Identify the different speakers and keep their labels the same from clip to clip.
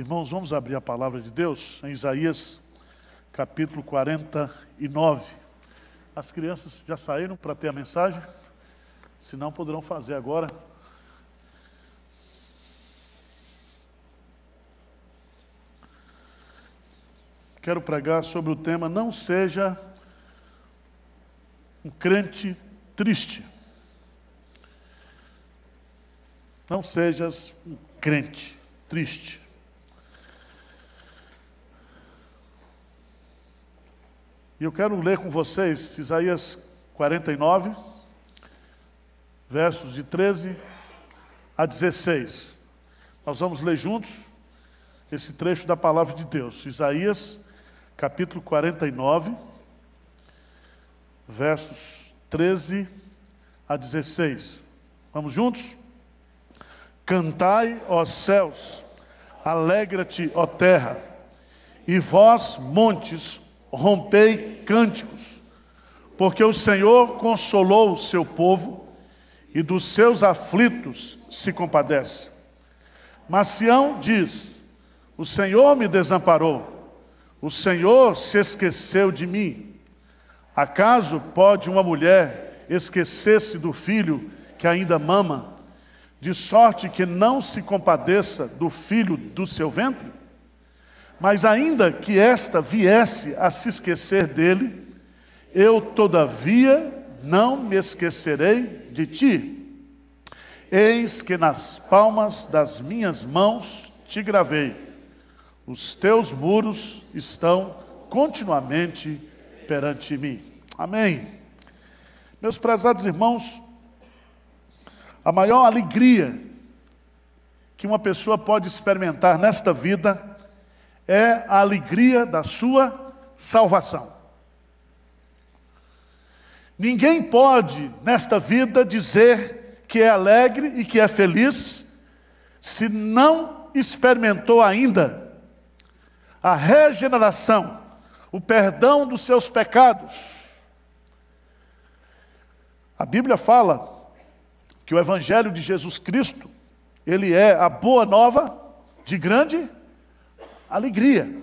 Speaker 1: Irmãos, vamos abrir a palavra de Deus em Isaías, capítulo 49. As crianças já saíram para ter a mensagem? Se não, poderão fazer agora. Quero pregar sobre o tema Não seja um crente triste. Não sejas um crente triste. E eu quero ler com vocês Isaías 49, versos de 13 a 16. Nós vamos ler juntos esse trecho da palavra de Deus. Isaías, capítulo 49, versos 13 a 16. Vamos juntos? Cantai, ó céus, alegra-te, ó terra, e vós, montes, rompei cânticos, porque o Senhor consolou o seu povo e dos seus aflitos se compadece. Mas Sião diz: O Senhor me desamparou, o Senhor se esqueceu de mim. Acaso pode uma mulher esquecer-se do filho que ainda mama, de sorte que não se compadeça do filho do seu ventre? Mas ainda que esta viesse a se esquecer dele, eu todavia não me esquecerei de ti. Eis que nas palmas das minhas mãos te gravei. Os teus muros estão continuamente perante mim. Amém. Meus prezados irmãos, a maior alegria que uma pessoa pode experimentar nesta vida é a alegria da sua salvação. Ninguém pode, nesta vida, dizer que é alegre e que é feliz se não experimentou ainda a regeneração, o perdão dos seus pecados. A Bíblia fala que o evangelho de Jesus Cristo, ele é a boa nova de grande alegria.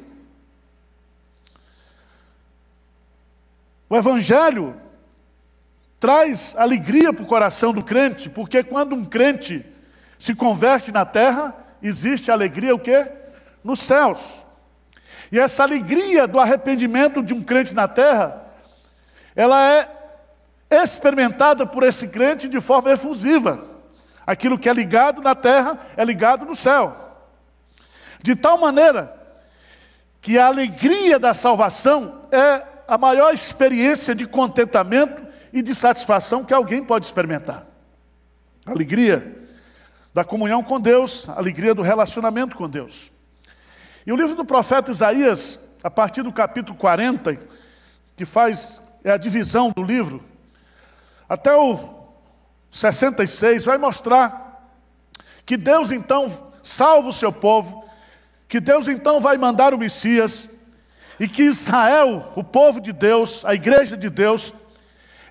Speaker 1: O Evangelho traz alegria para o coração do crente, porque quando um crente se converte na terra, existe alegria o quê? Nos céus. E essa alegria do arrependimento de um crente na terra, ela é experimentada por esse crente de forma efusiva. Aquilo que é ligado na terra é ligado no céu. De tal maneira que a alegria da salvação é a maior experiência de contentamento e de satisfação que alguém pode experimentar. Alegria da comunhão com Deus, alegria do relacionamento com Deus. E o livro do profeta Isaías, a partir do capítulo 40, que faz é a divisão do livro, até o 66, vai mostrar que Deus então salva o seu povo que Deus então vai mandar o Messias e que Israel, o povo de Deus, a igreja de Deus,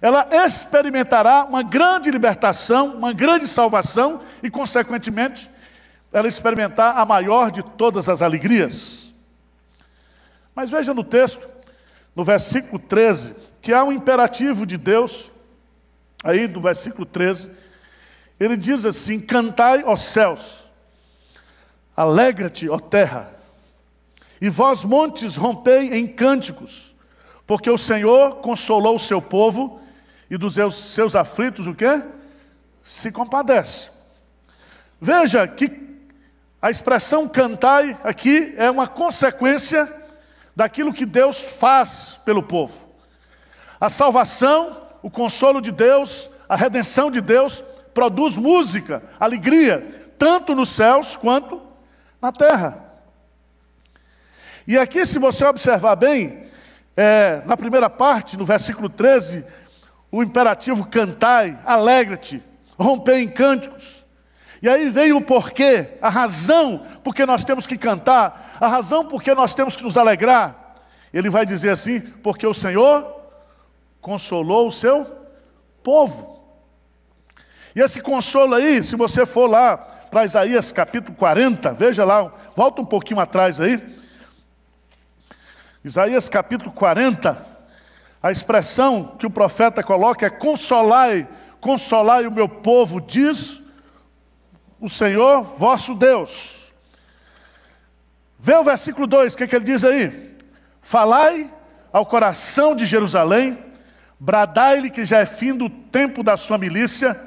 Speaker 1: ela experimentará uma grande libertação, uma grande salvação e, consequentemente, ela experimentar a maior de todas as alegrias. Mas veja no texto, no versículo 13, que há um imperativo de Deus, aí do versículo 13, ele diz assim: Cantai, aos céus, Alegra-te, ó terra, e vós, montes, rompei em cânticos, porque o Senhor consolou o seu povo e dos seus aflitos, o quê? Se compadece. Veja que a expressão cantai aqui é uma consequência daquilo que Deus faz pelo povo. A salvação, o consolo de Deus, a redenção de Deus produz música, alegria, tanto nos céus quanto na terra. E aqui, se você observar bem, é, na primeira parte, no versículo 13, o imperativo cantai, alegra-te, rompei em cânticos. E aí vem o porquê, a razão porque nós temos que cantar, a razão porque nós temos que nos alegrar. Ele vai dizer assim: porque o Senhor consolou o seu povo. E esse consolo aí, se você for lá para Isaías capítulo 40, veja lá, volta um pouquinho atrás aí. Isaías capítulo 40, a expressão que o profeta coloca é consolai, consolai o meu povo, diz o Senhor vosso Deus. Vê o versículo 2, o que, é que ele diz aí? Falai ao coração de Jerusalém, bradai-lhe que já é fim do tempo da sua milícia,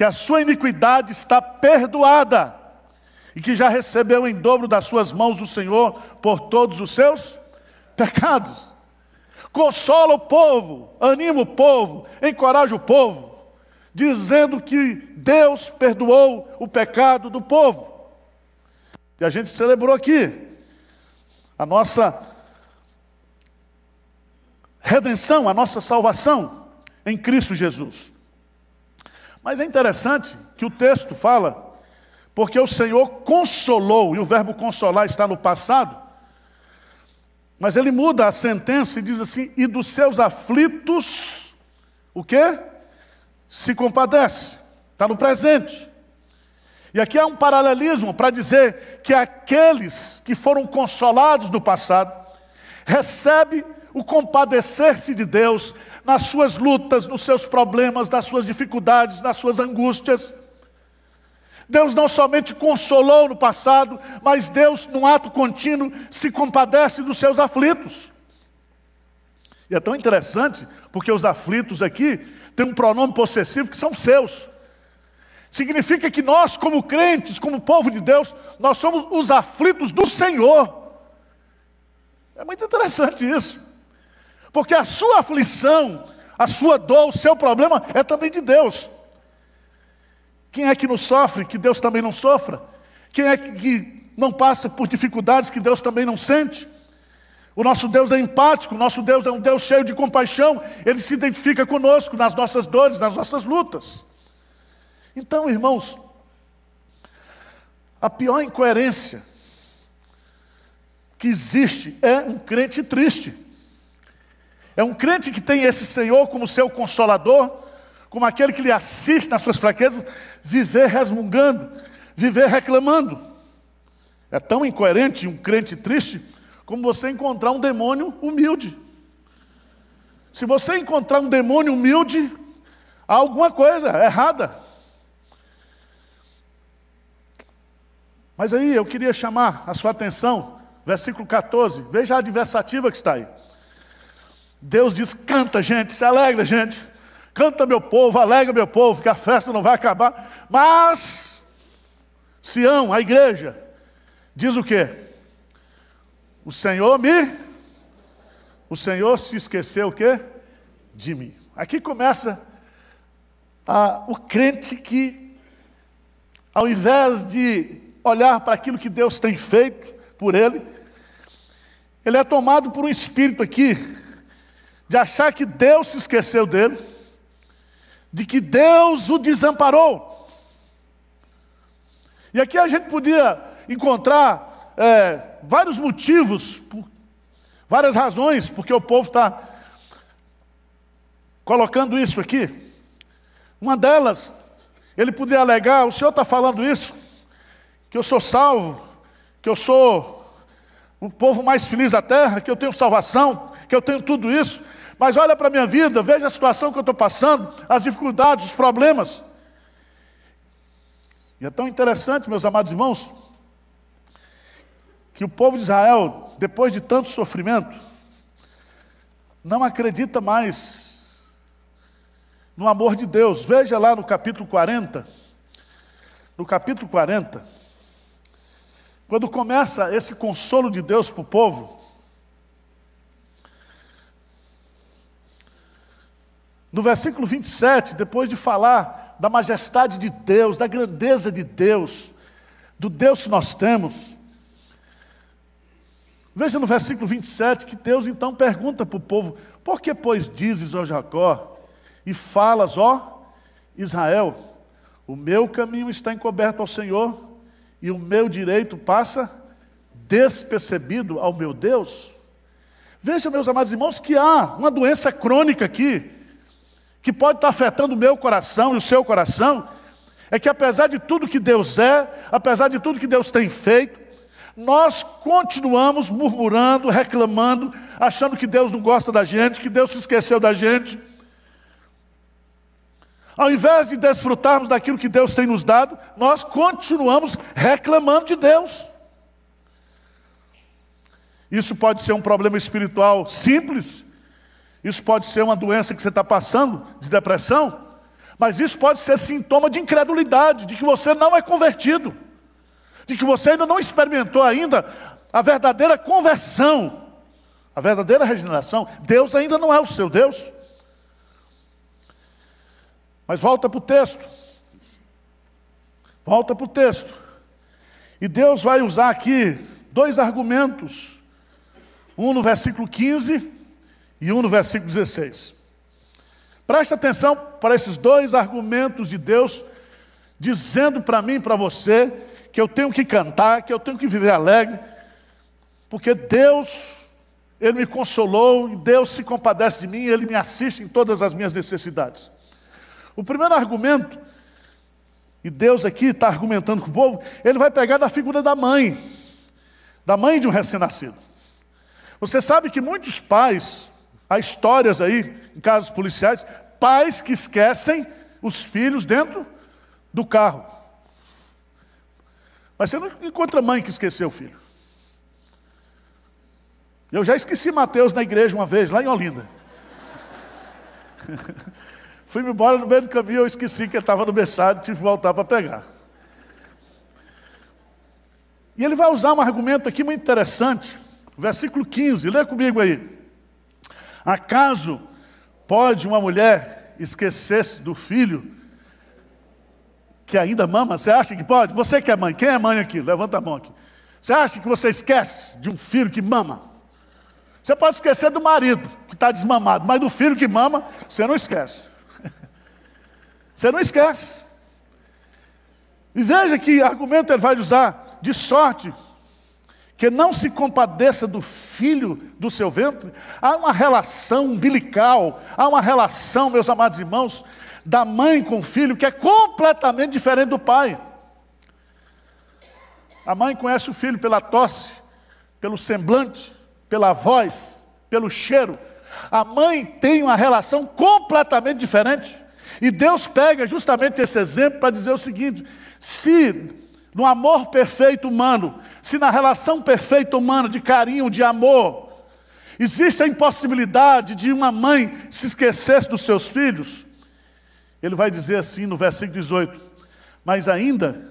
Speaker 1: que a sua iniquidade está perdoada e que já recebeu em dobro das suas mãos o Senhor por todos os seus pecados. Consola o povo, anima o povo, encoraja o povo, dizendo que Deus perdoou o pecado do povo. E a gente celebrou aqui a nossa redenção, a nossa salvação em Cristo Jesus. Mas é interessante que o texto fala, porque o Senhor consolou, e o verbo consolar está no passado, mas ele muda a sentença e diz assim: e dos seus aflitos, o quê? Se compadece. Está no presente. E aqui há um paralelismo para dizer que aqueles que foram consolados no passado recebem o compadecer-se de Deus, nas suas lutas, nos seus problemas, nas suas dificuldades, nas suas angústias. Deus não somente consolou no passado, mas Deus, num ato contínuo, se compadece dos seus aflitos. E é tão interessante, porque os aflitos aqui têm um pronome possessivo que são seus. Significa que nós, como crentes, como povo de Deus, nós somos os aflitos do Senhor. É muito interessante isso. Porque a sua aflição, a sua dor, o seu problema é também de Deus. Quem é que não sofre que Deus também não sofra? Quem é que não passa por dificuldades que Deus também não sente? O nosso Deus é empático, o nosso Deus é um Deus cheio de compaixão, ele se identifica conosco nas nossas dores, nas nossas lutas. Então, irmãos, a pior incoerência que existe é um crente triste. É um crente que tem esse Senhor como seu consolador, como aquele que lhe assiste nas suas fraquezas, viver resmungando, viver reclamando. É tão incoerente um crente triste como você encontrar um demônio humilde. Se você encontrar um demônio humilde, há alguma coisa errada. Mas aí eu queria chamar a sua atenção, versículo 14, veja a adversativa que está aí. Deus diz: canta, gente, se alegra, gente. Canta, meu povo, alegra, meu povo, que a festa não vai acabar. Mas, Sião, a igreja, diz o quê? O Senhor me. O Senhor se esqueceu o quê? De mim. Aqui começa a, o crente que, ao invés de olhar para aquilo que Deus tem feito por ele, ele é tomado por um espírito aqui de achar que Deus se esqueceu dele, de que Deus o desamparou. E aqui a gente podia encontrar é, vários motivos, várias razões, porque o povo está colocando isso aqui. Uma delas, ele podia alegar: o senhor está falando isso, que eu sou salvo, que eu sou o povo mais feliz da terra, que eu tenho salvação, que eu tenho tudo isso. Mas olha para a minha vida, veja a situação que eu estou passando, as dificuldades, os problemas. E é tão interessante, meus amados irmãos, que o povo de Israel, depois de tanto sofrimento, não acredita mais no amor de Deus. Veja lá no capítulo 40, no capítulo 40, quando começa esse consolo de Deus para o povo, No versículo 27, depois de falar da majestade de Deus, da grandeza de Deus, do Deus que nós temos, veja no versículo 27 que Deus então pergunta para o povo: Por que, pois, dizes, ó Jacó, e falas, ó Israel, o meu caminho está encoberto ao Senhor e o meu direito passa despercebido ao meu Deus? Veja, meus amados irmãos, que há uma doença crônica aqui que pode estar afetando o meu coração e o seu coração, é que apesar de tudo que Deus é, apesar de tudo que Deus tem feito, nós continuamos murmurando, reclamando, achando que Deus não gosta da gente, que Deus se esqueceu da gente. Ao invés de desfrutarmos daquilo que Deus tem nos dado, nós continuamos reclamando de Deus. Isso pode ser um problema espiritual simples, isso pode ser uma doença que você está passando, de depressão, mas isso pode ser sintoma de incredulidade, de que você não é convertido, de que você ainda não experimentou ainda a verdadeira conversão, a verdadeira regeneração. Deus ainda não é o seu Deus. Mas volta para o texto. Volta para o texto. E Deus vai usar aqui dois argumentos. Um no versículo 15 e um no versículo 16. Presta atenção para esses dois argumentos de Deus dizendo para mim e para você que eu tenho que cantar, que eu tenho que viver alegre, porque Deus, Ele me consolou, e Deus se compadece de mim, Ele me assiste em todas as minhas necessidades. O primeiro argumento, e Deus aqui está argumentando com o povo, ele vai pegar da figura da mãe, da mãe de um recém-nascido. Você sabe que muitos pais Há histórias aí, em casos policiais, pais que esquecem os filhos dentro do carro. Mas você não encontra mãe que esqueceu o filho. Eu já esqueci Mateus na igreja uma vez, lá em Olinda. Fui embora no meio do caminho, eu esqueci que ele estava no berçário, tive que voltar para pegar. E ele vai usar um argumento aqui muito interessante, versículo 15, lê comigo aí. Acaso pode uma mulher esquecer-se do filho que ainda mama? Você acha que pode? Você que é mãe, quem é mãe aqui? Levanta a mão aqui. Você acha que você esquece de um filho que mama? Você pode esquecer do marido que está desmamado, mas do filho que mama, você não esquece. você não esquece. E veja que argumento ele vai usar, de sorte que não se compadeça do filho do seu ventre, há uma relação umbilical, há uma relação, meus amados irmãos, da mãe com o filho que é completamente diferente do pai. A mãe conhece o filho pela tosse, pelo semblante, pela voz, pelo cheiro. A mãe tem uma relação completamente diferente. E Deus pega justamente esse exemplo para dizer o seguinte: se no amor perfeito humano, se na relação perfeita humana de carinho, de amor, existe a impossibilidade de uma mãe se esquecer dos seus filhos, ele vai dizer assim no versículo 18: Mas ainda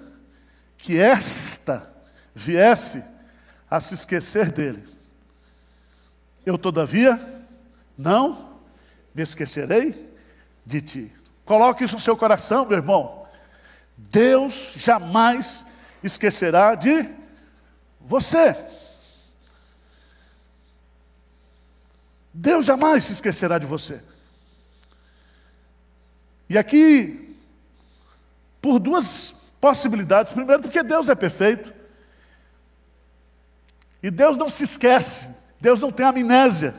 Speaker 1: que esta viesse a se esquecer dele, eu todavia não me esquecerei de ti. Coloque isso no seu coração, meu irmão. Deus jamais esquecerá de você. Deus jamais se esquecerá de você. E aqui, por duas possibilidades. Primeiro, porque Deus é perfeito. E Deus não se esquece. Deus não tem amnésia.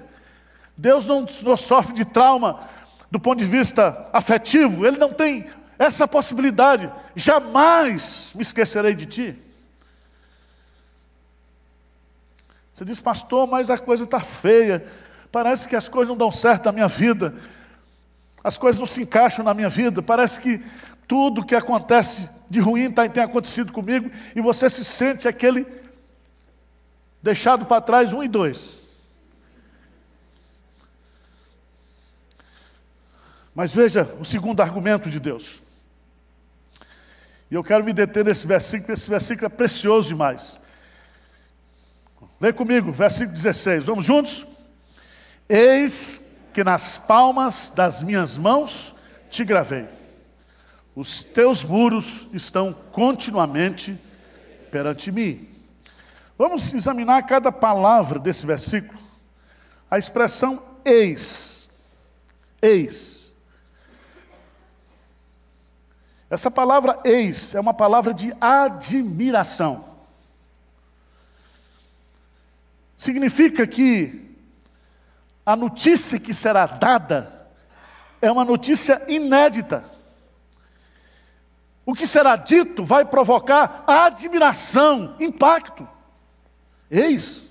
Speaker 1: Deus não, sofre de trauma do ponto de vista afetivo. Ele não tem essa possibilidade. Jamais me esquecerei de ti. Você diz, pastor, mas a coisa está feia. Parece que as coisas não dão certo na minha vida. As coisas não se encaixam na minha vida. Parece que tudo que acontece de ruim tá, tem acontecido comigo. E você se sente aquele deixado para trás, um e dois. Mas veja o segundo argumento de Deus. E eu quero me deter nesse versículo, esse versículo é precioso demais. Lê comigo, versículo 16. Vamos juntos? Eis que nas palmas das minhas mãos te gravei. Os teus muros estão continuamente perante mim. Vamos examinar cada palavra desse versículo. A expressão eis. Eis. Essa palavra eis é uma palavra de admiração. Significa que a notícia que será dada é uma notícia inédita. O que será dito vai provocar admiração, impacto. Eis.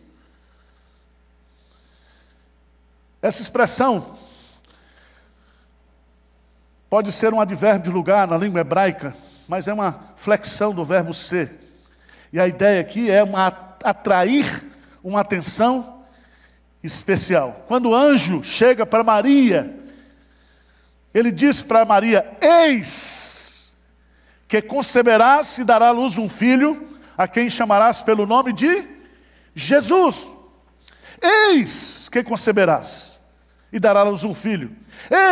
Speaker 1: Essa expressão Pode ser um advérbio de lugar na língua hebraica, mas é uma flexão do verbo ser. E a ideia aqui é uma, atrair uma atenção especial. Quando o anjo chega para Maria, ele diz para Maria: Eis que conceberás e dará à luz um filho, a quem chamarás pelo nome de Jesus. Eis que conceberás e dará à luz um filho.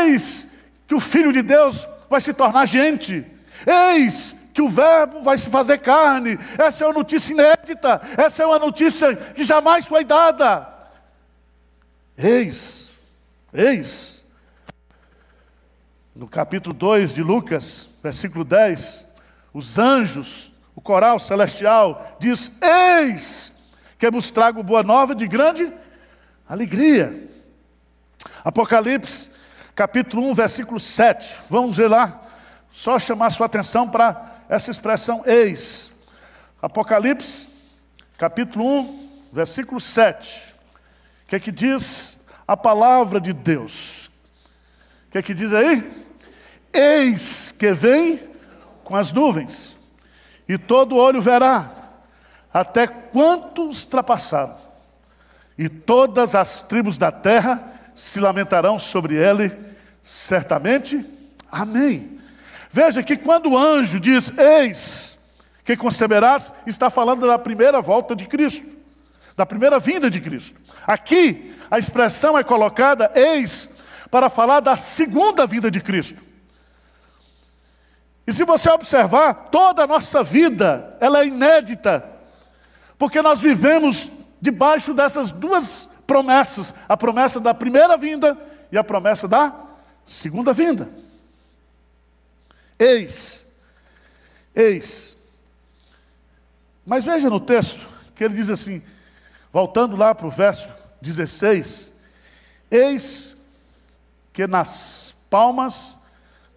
Speaker 1: Eis que o Filho de Deus vai se tornar gente. Eis que o Verbo vai se fazer carne. Essa é uma notícia inédita, essa é uma notícia que jamais foi dada. Eis, eis. No capítulo 2 de Lucas, versículo 10, os anjos, o coral celestial, diz: Eis que vos trago boa nova de grande alegria. Apocalipse capítulo 1, versículo 7. Vamos ver lá, só chamar sua atenção para essa expressão eis. Apocalipse, capítulo 1, versículo 7. O que é que diz a palavra de Deus? O que é que diz aí? Eis que vem com as nuvens, e todo olho verá, até quantos ultrapassaram, e todas as tribos da terra se lamentarão sobre ele, certamente. Amém. Veja que quando o anjo diz: Eis que conceberás, está falando da primeira volta de Cristo, da primeira vinda de Cristo. Aqui, a expressão é colocada: Eis, para falar da segunda vinda de Cristo. E se você observar, toda a nossa vida, ela é inédita, porque nós vivemos debaixo dessas duas promessas: a promessa da primeira vinda e a promessa da segunda vinda. Eis, eis. Mas veja no texto que ele diz assim, voltando lá para o verso 16: Eis que nas palmas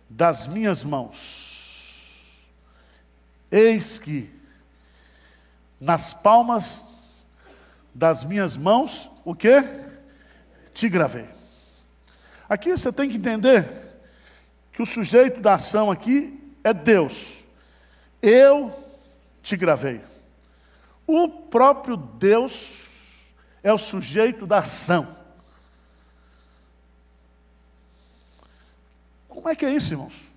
Speaker 1: das minhas mãos, eis que nas palmas das minhas mãos o que? Te gravei. Aqui você tem que entender que o sujeito da ação aqui é Deus. Eu te gravei. O próprio Deus é o sujeito da ação. Como é que é isso, irmãos?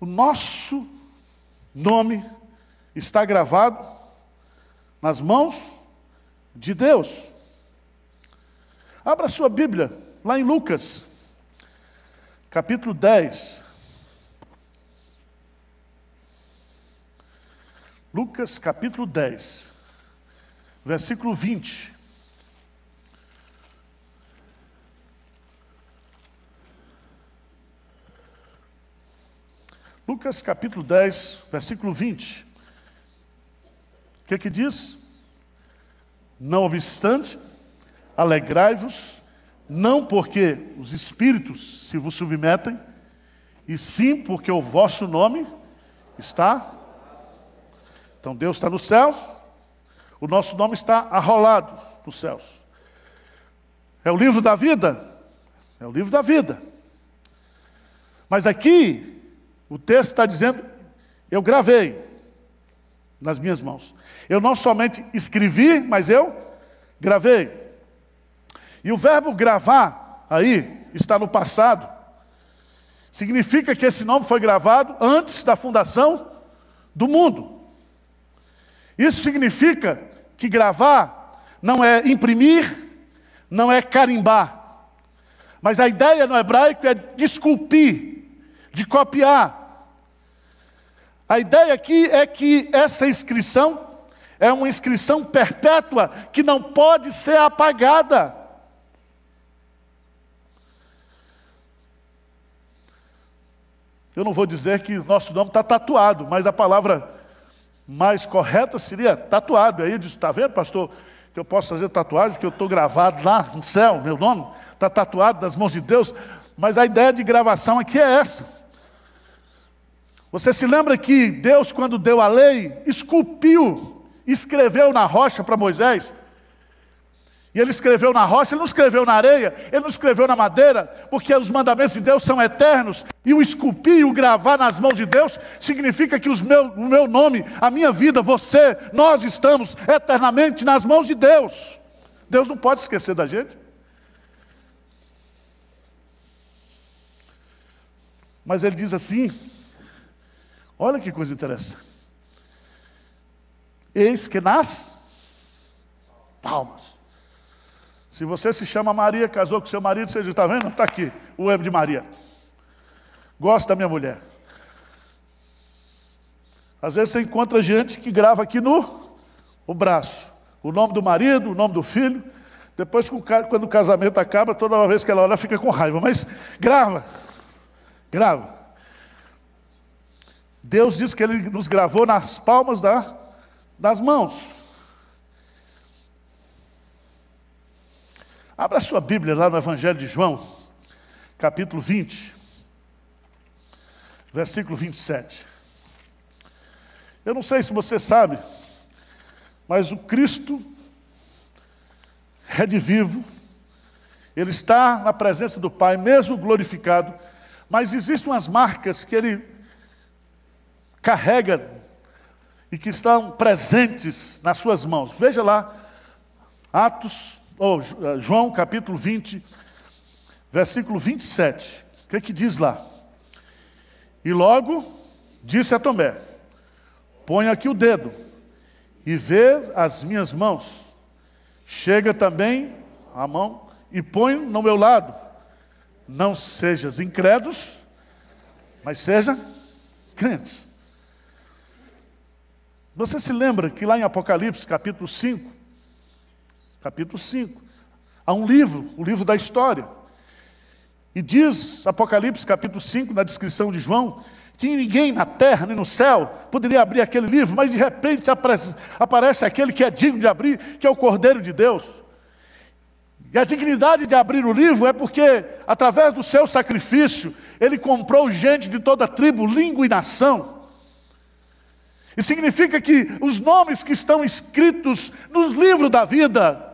Speaker 1: O nosso nome está gravado nas mãos de Deus. Abra sua Bíblia lá em Lucas, capítulo 10. Lucas capítulo 10, versículo 20. Lucas capítulo 10, versículo 20. O que, que diz? Não obstante, alegrai-vos, não porque os espíritos se vos submetem, e sim porque o vosso nome está. Então Deus está nos céus, o nosso nome está arrolado nos céus. É o livro da vida? É o livro da vida. Mas aqui, o texto está dizendo: eu gravei, nas minhas mãos. Eu não somente escrevi, mas eu gravei. E o verbo gravar aí está no passado. Significa que esse nome foi gravado antes da fundação do mundo. Isso significa que gravar não é imprimir, não é carimbar. Mas a ideia no hebraico é de esculpir, de copiar, a ideia aqui é que essa inscrição é uma inscrição perpétua que não pode ser apagada. Eu não vou dizer que nosso nome está tatuado, mas a palavra mais correta seria tatuado. Aí eu disse: está vendo, pastor, que eu posso fazer tatuagem, que eu estou gravado lá no céu, meu nome está tatuado das mãos de Deus. Mas a ideia de gravação aqui é essa. Você se lembra que Deus, quando deu a lei, esculpiu, escreveu na rocha para Moisés? E ele escreveu na rocha, ele não escreveu na areia, ele não escreveu na madeira, porque os mandamentos de Deus são eternos, e o esculpir e o gravar nas mãos de Deus significa que meu, o meu nome, a minha vida, você, nós estamos eternamente nas mãos de Deus. Deus não pode esquecer da gente. Mas ele diz assim: Olha que coisa interessante. Eis que nas palmas. Se você se chama Maria, casou com seu marido, você diz: está vendo? Está aqui o M de Maria. Gosto da minha mulher. Às vezes você encontra gente que grava aqui no o braço. O nome do marido, o nome do filho. Depois, quando o casamento acaba, toda vez que ela olha, fica com raiva. Mas grava. Grava. Deus diz que Ele nos gravou nas palmas da, das mãos. Abra sua Bíblia lá no Evangelho de João, capítulo 20, versículo 27. Eu não sei se você sabe, mas o Cristo é de vivo, ele está na presença do Pai, mesmo glorificado, mas existem umas marcas que ele carrega e que estão presentes nas suas mãos. Veja lá, Atos, ou eh, João capítulo 20, versículo 27. O que, é que diz lá? E logo disse a Tomé: Põe aqui o dedo e vê as minhas mãos. Chega também a mão e põe no meu lado. Não sejas incrédulos, mas seja crentes. Você se lembra que lá em Apocalipse, capítulo 5, capítulo 5, há um livro, o livro da história. E diz Apocalipse, capítulo 5, na descrição de João, que ninguém na terra nem no céu poderia abrir aquele livro, mas de repente aparece, aparece aquele que é digno de abrir, que é o Cordeiro de Deus. E a dignidade de abrir o livro é porque, através do seu sacrifício, ele comprou gente de toda tribo, língua e nação. E significa que os nomes que estão escritos nos livros da vida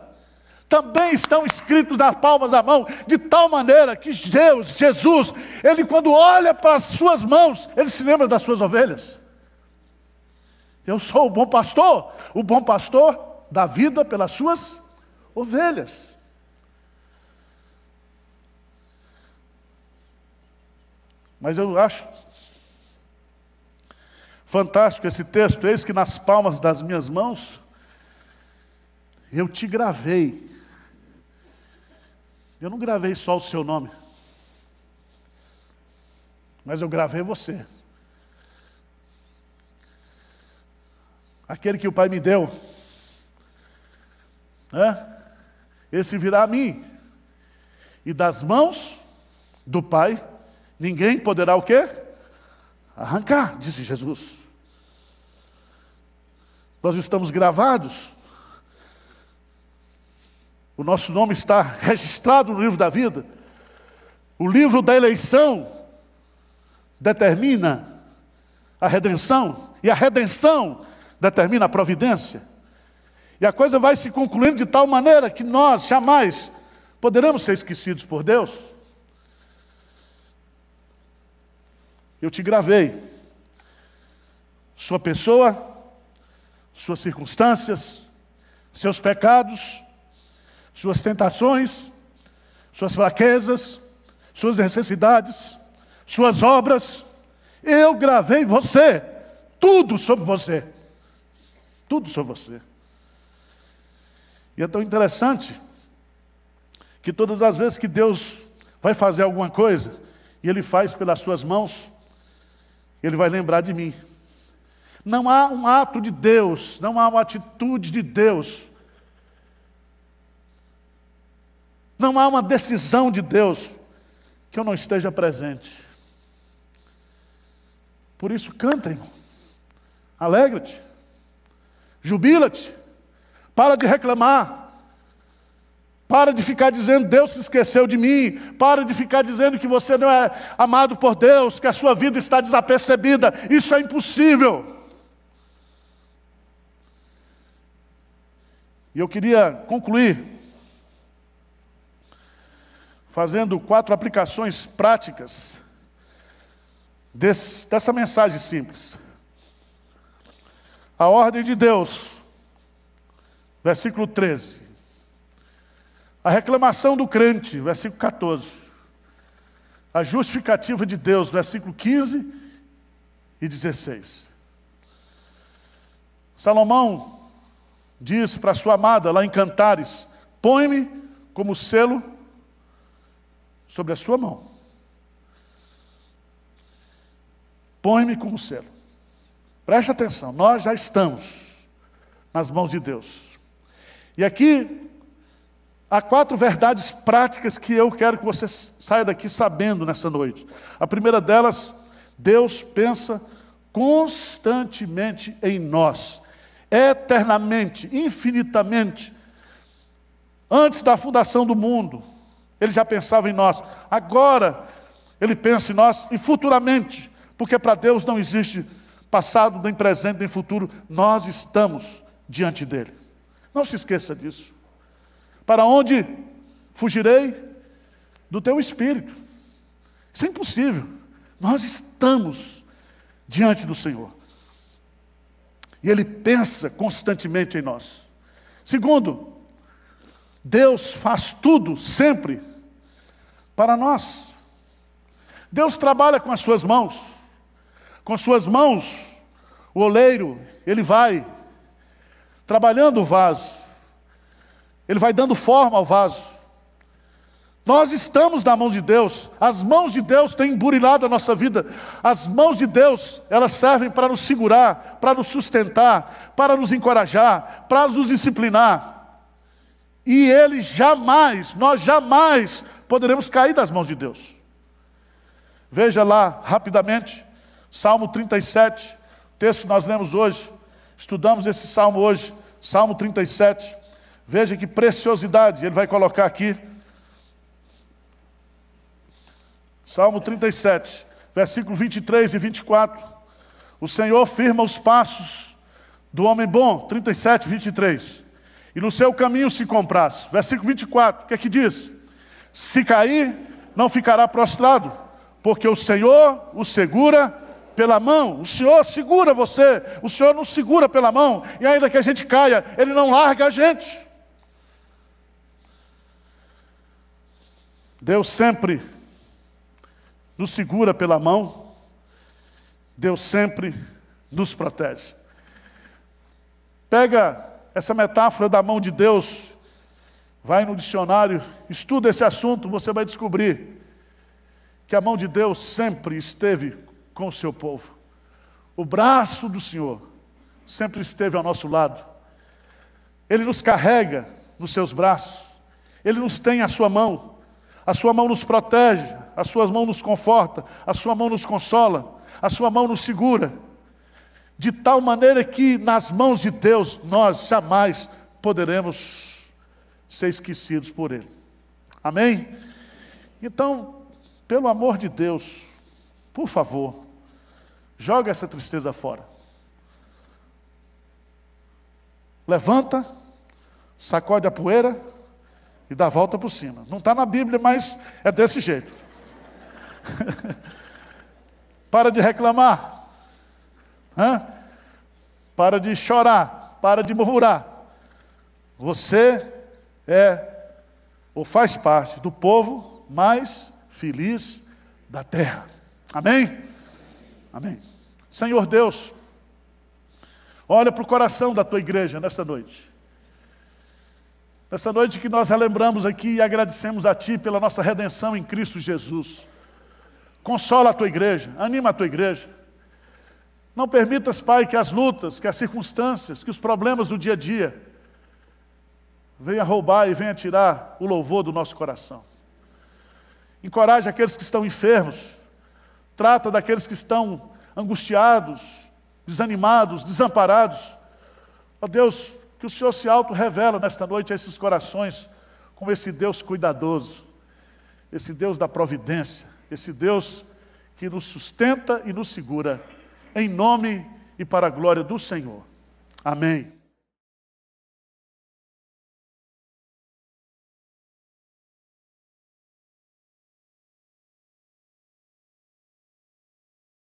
Speaker 1: também estão escritos nas palmas da mão, de tal maneira que Deus, Jesus, ele quando olha para as suas mãos, ele se lembra das suas ovelhas. Eu sou o bom pastor, o bom pastor da vida pelas suas ovelhas. Mas eu acho Fantástico esse texto. Eis que nas palmas das minhas mãos eu te gravei. Eu não gravei só o seu nome, mas eu gravei você. Aquele que o Pai me deu, né? esse virá a mim. E das mãos do Pai, ninguém poderá o quê? Arrancar, disse Jesus. Nós estamos gravados. O nosso nome está registrado no livro da vida. O livro da eleição determina a redenção, e a redenção determina a providência. E a coisa vai se concluindo de tal maneira que nós jamais poderemos ser esquecidos por Deus. Eu te gravei. Sua pessoa suas circunstâncias, seus pecados, suas tentações, suas fraquezas, suas necessidades, suas obras. Eu gravei você, tudo sobre você. Tudo sobre você. E é tão interessante que todas as vezes que Deus vai fazer alguma coisa, e Ele faz pelas suas mãos, Ele vai lembrar de mim. Não há um ato de Deus, não há uma atitude de Deus. Não há uma decisão de Deus que eu não esteja presente. Por isso, canta, irmão. Alegra-te. Jubila-te. Para de reclamar. Para de ficar dizendo Deus se esqueceu de mim. Para de ficar dizendo que você não é amado por Deus, que a sua vida está desapercebida. Isso é impossível. E eu queria concluir fazendo quatro aplicações práticas desse, dessa mensagem simples. A ordem de Deus, versículo 13. A reclamação do crente, versículo 14. A justificativa de Deus, versículo 15 e 16. Salomão diz para sua amada lá em Cantares: Põe-me como selo sobre a sua mão. Põe-me como selo. Preste atenção, nós já estamos nas mãos de Deus. E aqui há quatro verdades práticas que eu quero que você saia daqui sabendo nessa noite. A primeira delas, Deus pensa constantemente em nós eternamente, infinitamente. Antes da fundação do mundo, ele já pensava em nós. Agora, ele pensa em nós e futuramente, porque para Deus não existe passado, nem presente, nem futuro. Nós estamos diante dele. Não se esqueça disso. Para onde fugirei? Do teu espírito. Isso é impossível. Nós estamos diante do Senhor. E Ele pensa constantemente em nós. Segundo, Deus faz tudo sempre para nós. Deus trabalha com as suas mãos. Com as suas mãos, o oleiro, ele vai trabalhando o vaso. Ele vai dando forma ao vaso. Nós estamos na mão de Deus, as mãos de Deus têm burilado a nossa vida, as mãos de Deus, elas servem para nos segurar, para nos sustentar, para nos encorajar, para nos disciplinar. E Ele jamais, nós jamais poderemos cair das mãos de Deus. Veja lá rapidamente, Salmo 37, texto que nós lemos hoje, estudamos esse salmo hoje, Salmo 37. Veja que preciosidade ele vai colocar aqui Salmo 37, versículo 23 e 24. O Senhor firma os passos do homem bom, 37, 23. E no seu caminho se comprasse. Versículo 24, o que é que diz? Se cair, não ficará prostrado, porque o Senhor o segura pela mão. O Senhor segura você, o Senhor não segura pela mão. E ainda que a gente caia, Ele não larga a gente. Deus sempre nos segura pela mão, Deus sempre nos protege. Pega essa metáfora da mão de Deus, vai no dicionário, estuda esse assunto, você vai descobrir que a mão de Deus sempre esteve com o seu povo. O braço do Senhor sempre esteve ao nosso lado. Ele nos carrega nos seus braços, ele nos tem a sua mão. A sua mão nos protege, a sua mão nos conforta, a sua mão nos consola, a sua mão nos segura. De tal maneira que nas mãos de Deus nós jamais poderemos ser esquecidos por Ele. Amém? Então, pelo amor de Deus, por favor, joga essa tristeza fora. Levanta, sacode a poeira e dá a volta por cima. Não está na Bíblia, mas é desse jeito. para de reclamar. Hã? Para de chorar. Para de murmurar. Você é ou faz parte do povo mais feliz da terra. Amém? Amém. Senhor Deus, olha para o coração da tua igreja nesta noite. Nessa noite que nós relembramos aqui e agradecemos a Ti pela nossa redenção em Cristo Jesus. Consola a tua igreja, anima a tua igreja. Não permitas, Pai, que as lutas, que as circunstâncias, que os problemas do dia a dia venham roubar e venham tirar o louvor do nosso coração. Encoraja aqueles que estão enfermos, trata daqueles que estão angustiados, desanimados, desamparados. Ó Deus, que o Senhor se auto-revela nesta noite a esses corações como esse Deus cuidadoso, esse Deus da providência, esse Deus que nos sustenta e nos segura, em nome e para a glória do Senhor. Amém.